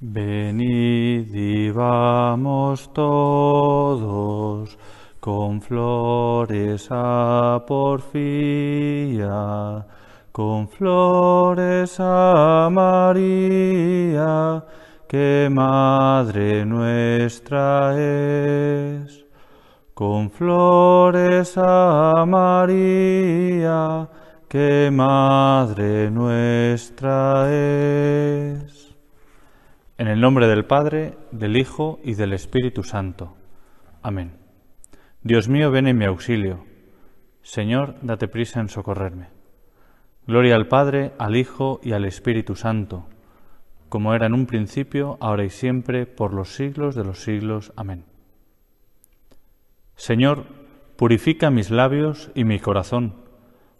Venid y vamos todos. flores a porfía, con flores a María, que Madre nuestra es. Con flores a María, que Madre nuestra es. En el nombre del Padre, del Hijo y del Espíritu Santo. Amén. Dios mío, ven en mi auxilio. Señor, date prisa en socorrerme. Gloria al Padre, al Hijo y al Espíritu Santo, como era en un principio, ahora y siempre, por los siglos de los siglos. Amén. Señor, purifica mis labios y mi corazón,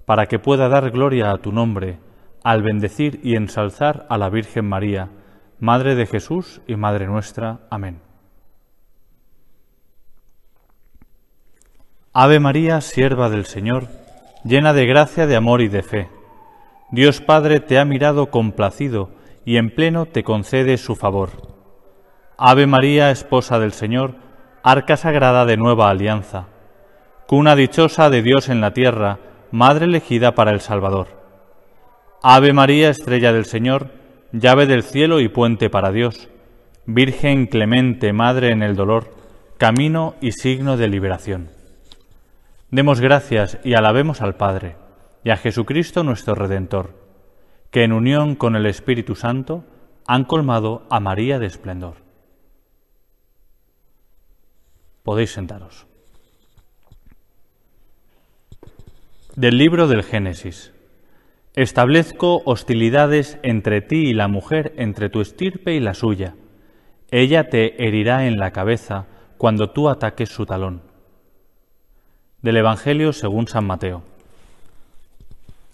para que pueda dar gloria a tu nombre, al bendecir y ensalzar a la Virgen María, Madre de Jesús y Madre nuestra. Amén. Ave María, sierva del Señor, llena de gracia, de amor y de fe. Dios Padre te ha mirado complacido y en pleno te concede su favor. Ave María, esposa del Señor, arca sagrada de nueva alianza, cuna dichosa de Dios en la tierra, madre elegida para el Salvador. Ave María, estrella del Señor, llave del cielo y puente para Dios, Virgen clemente, madre en el dolor, camino y signo de liberación. Demos gracias y alabemos al Padre y a Jesucristo nuestro Redentor, que en unión con el Espíritu Santo han colmado a María de esplendor. Podéis sentaros. Del libro del Génesis. Establezco hostilidades entre ti y la mujer, entre tu estirpe y la suya. Ella te herirá en la cabeza cuando tú ataques su talón del Evangelio según San Mateo.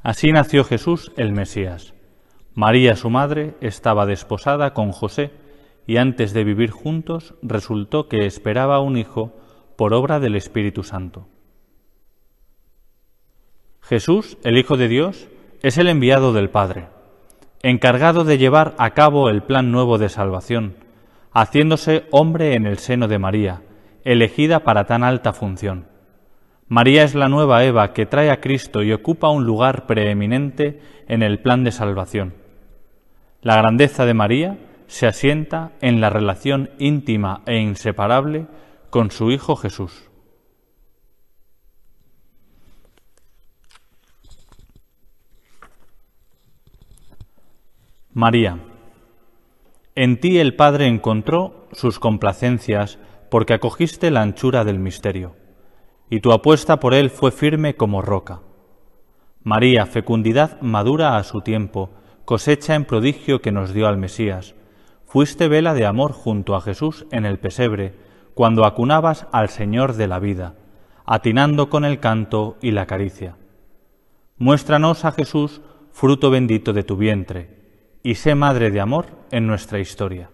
Así nació Jesús el Mesías. María, su madre, estaba desposada con José y antes de vivir juntos resultó que esperaba un hijo por obra del Espíritu Santo. Jesús, el Hijo de Dios, es el enviado del Padre, encargado de llevar a cabo el plan nuevo de salvación, haciéndose hombre en el seno de María, elegida para tan alta función. María es la nueva Eva que trae a Cristo y ocupa un lugar preeminente en el plan de salvación. La grandeza de María se asienta en la relación íntima e inseparable con su Hijo Jesús. María, en ti el Padre encontró sus complacencias porque acogiste la anchura del misterio y tu apuesta por él fue firme como roca. María, fecundidad madura a su tiempo, cosecha en prodigio que nos dio al Mesías, fuiste vela de amor junto a Jesús en el pesebre, cuando acunabas al Señor de la vida, atinando con el canto y la caricia. Muéstranos a Jesús, fruto bendito de tu vientre, y sé madre de amor en nuestra historia.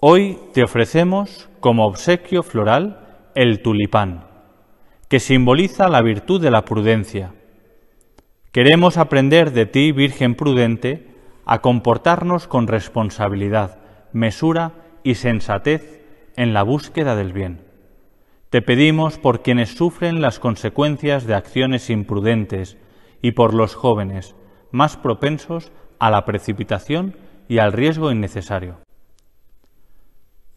Hoy te ofrecemos como obsequio floral el tulipán, que simboliza la virtud de la prudencia. Queremos aprender de ti, Virgen prudente, a comportarnos con responsabilidad, mesura y sensatez en la búsqueda del bien. Te pedimos por quienes sufren las consecuencias de acciones imprudentes y por los jóvenes, más propensos a la precipitación y al riesgo innecesario.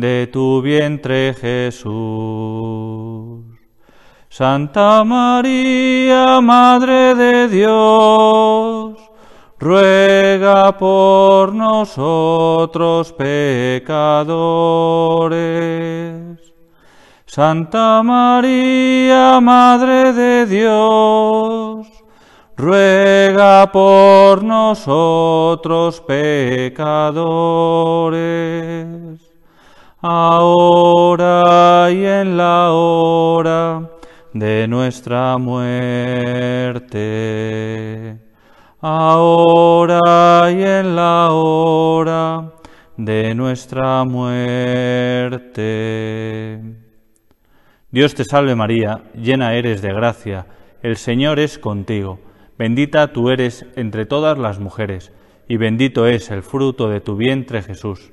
de tu vientre Jesús. Santa María, Madre de Dios, ruega por nosotros pecadores. Santa María, Madre de Dios, ruega por nosotros pecadores ahora y en la hora de nuestra muerte, ahora y en la hora de nuestra muerte. Dios te salve María, llena eres de gracia, el Señor es contigo, bendita tú eres entre todas las mujeres, y bendito es el fruto de tu vientre Jesús.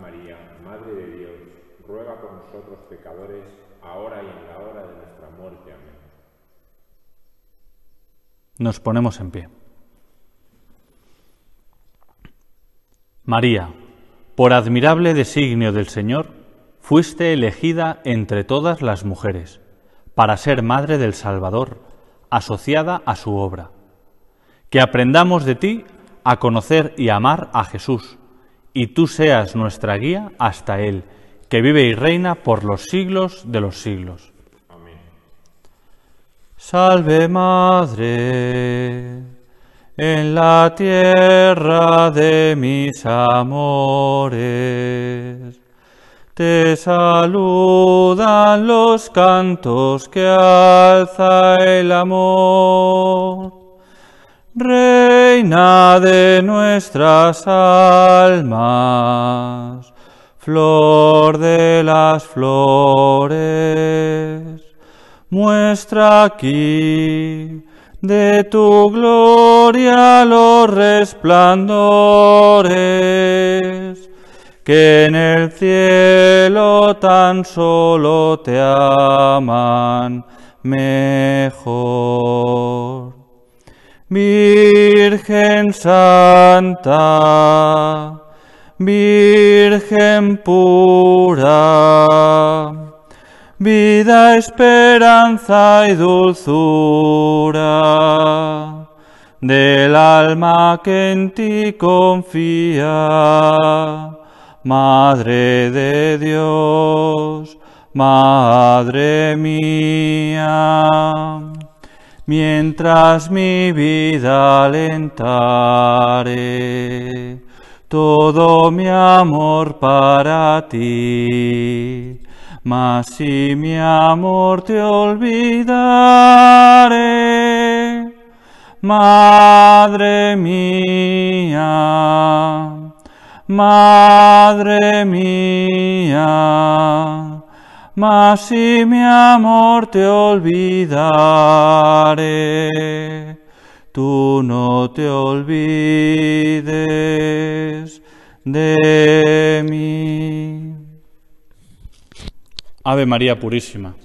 Nos ponemos en pie. María, por admirable designio del Señor, fuiste elegida entre todas las mujeres para ser madre del Salvador, asociada a su obra. Que aprendamos de ti a conocer y amar a Jesús, y tú seas nuestra guía hasta Él, que vive y reina por los siglos de los siglos. Salve Madre, en la tierra de mis amores. Te saludan los cantos que alza el amor. Reina de nuestras almas, flor de las flores Muestra aquí de tu gloria los resplandores, que en el cielo tan solo te aman mejor. Virgen Santa, Virgen pura, vida, esperanza y dulzura del alma que en ti confía. Madre de Dios, Madre mía, mientras mi vida alentare todo mi amor para ti mas si mi amor te olvidaré, madre mía, madre mía, mas si mi amor te olvidaré, tú no te olvides de mí. Ave María Purísima.